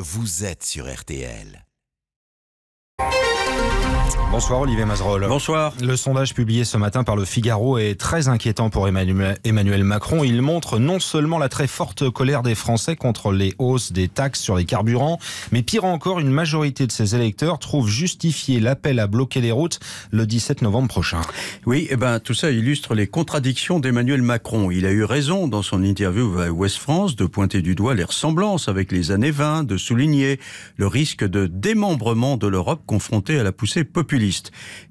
Vous êtes sur RTL. Bonsoir Olivier Mazerolle. Bonsoir. Le sondage publié ce matin par le Figaro est très inquiétant pour Emmanuel Macron. Il montre non seulement la très forte colère des Français contre les hausses des taxes sur les carburants, mais pire encore, une majorité de ses électeurs trouve justifié l'appel à bloquer les routes le 17 novembre prochain. Oui, eh ben, tout ça illustre les contradictions d'Emmanuel Macron. Il a eu raison dans son interview à West France de pointer du doigt les ressemblances avec les années 20, de souligner le risque de démembrement de l'Europe confrontée à la poussée populaire.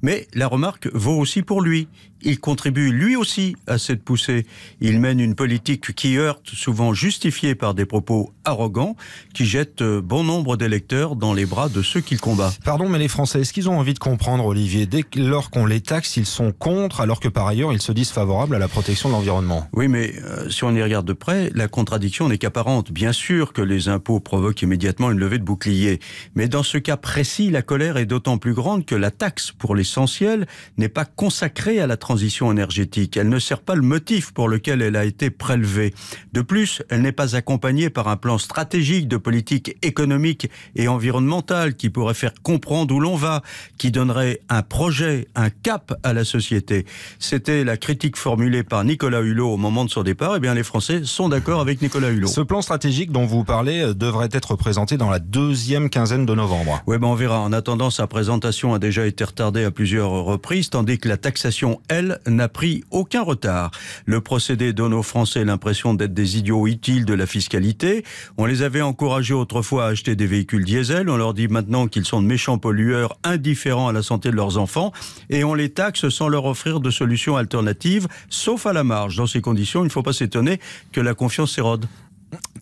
Mais la remarque vaut aussi pour lui il contribue lui aussi à cette poussée. Il mène une politique qui heurte, souvent justifiée par des propos arrogants, qui jettent euh, bon nombre d'électeurs dans les bras de ceux qu'il combat. Pardon, mais les Français, est-ce qu'ils ont envie de comprendre, Olivier Dès lors qu'on les taxe, ils sont contre, alors que par ailleurs, ils se disent favorables à la protection de l'environnement. Oui, mais euh, si on y regarde de près, la contradiction n'est qu'apparente. Bien sûr que les impôts provoquent immédiatement une levée de bouclier. Mais dans ce cas précis, la colère est d'autant plus grande que la taxe, pour l'essentiel, n'est pas consacrée à la transition énergétique. Elle ne sert pas le motif pour lequel elle a été prélevée. De plus, elle n'est pas accompagnée par un plan stratégique de politique économique et environnementale qui pourrait faire comprendre où l'on va, qui donnerait un projet, un cap à la société. C'était la critique formulée par Nicolas Hulot au moment de son départ. Eh bien, les Français sont d'accord avec Nicolas Hulot. Ce plan stratégique dont vous parlez euh, devrait être présenté dans la deuxième quinzaine de novembre. Oui, ben on verra. En attendant, sa présentation a déjà été retardée à plusieurs reprises, tandis que la taxation, elle, n'a pris aucun retard. Le procédé donne aux Français l'impression d'être des idiots utiles de la fiscalité. On les avait encouragés autrefois à acheter des véhicules diesel. On leur dit maintenant qu'ils sont de méchants pollueurs indifférents à la santé de leurs enfants. Et on les taxe sans leur offrir de solutions alternatives, sauf à la marge. Dans ces conditions, il ne faut pas s'étonner que la confiance s'érode.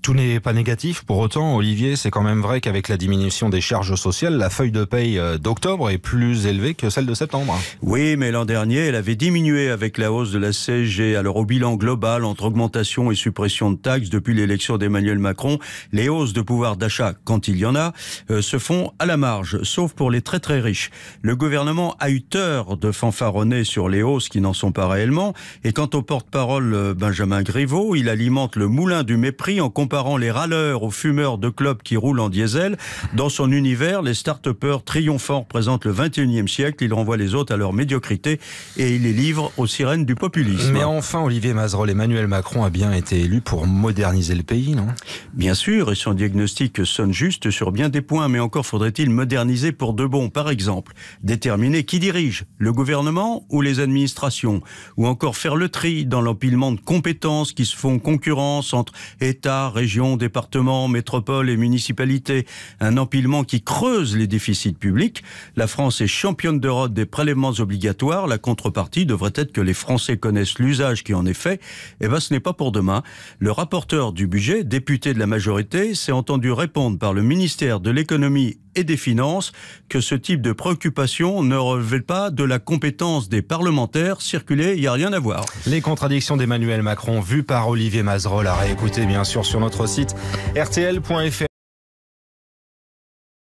Tout n'est pas négatif. Pour autant, Olivier, c'est quand même vrai qu'avec la diminution des charges sociales, la feuille de paye euh, d'octobre est plus élevée que celle de septembre. Oui, mais l'an dernier, elle avait diminué avec la hausse de la CSG. Alors au bilan global, entre augmentation et suppression de taxes depuis l'élection d'Emmanuel Macron, les hausses de pouvoir d'achat, quand il y en a, euh, se font à la marge, sauf pour les très très riches. Le gouvernement a eu tort de fanfaronner sur les hausses qui n'en sont pas réellement. Et quant au porte-parole euh, Benjamin Griveaux, il alimente le moulin du mépris en comparant les râleurs aux fumeurs de clubs qui roulent en diesel. Dans son univers, les start-upers triomphants représentent le 21e siècle. Il renvoie les autres à leur médiocrité et il les livre aux sirènes du populisme. Mais enfin, Olivier Mazerolle, Emmanuel Macron a bien été élu pour moderniser le pays, non Bien sûr, et son diagnostic sonne juste sur bien des points, mais encore faudrait-il moderniser pour de bon. Par exemple, déterminer qui dirige, le gouvernement ou les administrations, ou encore faire le tri dans l'empilement de compétences qui se font concurrence entre État États, régions, départements, métropoles et municipalités, un empilement qui creuse les déficits publics. La France est championne d'Europe des prélèvements obligatoires. La contrepartie devrait être que les Français connaissent l'usage qui en est fait. Eh bien, ce n'est pas pour demain. Le rapporteur du budget, député de la majorité, s'est entendu répondre par le ministère de l'économie et des Finances que ce type de préoccupation ne relevait pas de la compétence des parlementaires. Circuler, il n'y a rien à voir. Les contradictions d'Emmanuel Macron vues par Olivier Mazerolle à réécouter bien sûr sur notre site rtl.fr.